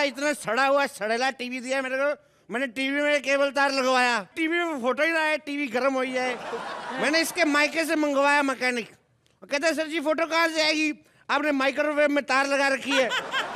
इतना सड़ा हुआ सड़ेला टीवी दिया मेरे को मैंने टीवी में केबल तार लगवाया टीवी में फोटो ही रहा है टीवी गर्म हो जाए मैंने इसके मायके से मंगवाया मैकेनिक कहते सर जी फोटो कहाँ से आएगी आपने माइक्रोवेव में तार लगा रखी है